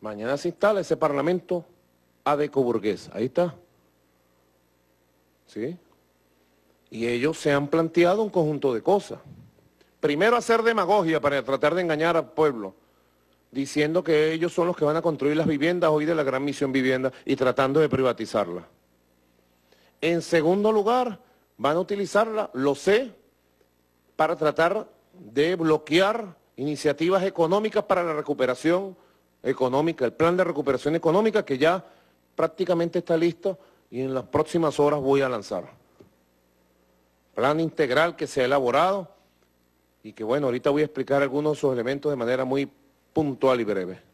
Mañana se instala ese parlamento adecoburgués. Ahí está. ¿Sí? Y ellos se han planteado un conjunto de cosas. Primero hacer demagogia para tratar de engañar al pueblo, diciendo que ellos son los que van a construir las viviendas hoy de la Gran Misión Vivienda y tratando de privatizarla. En segundo lugar, van a utilizarla, lo sé, para tratar de bloquear iniciativas económicas para la recuperación económica, el plan de recuperación económica que ya prácticamente está listo y en las próximas horas voy a lanzar. Plan integral que se ha elaborado y que bueno, ahorita voy a explicar algunos de sus elementos de manera muy puntual y breve.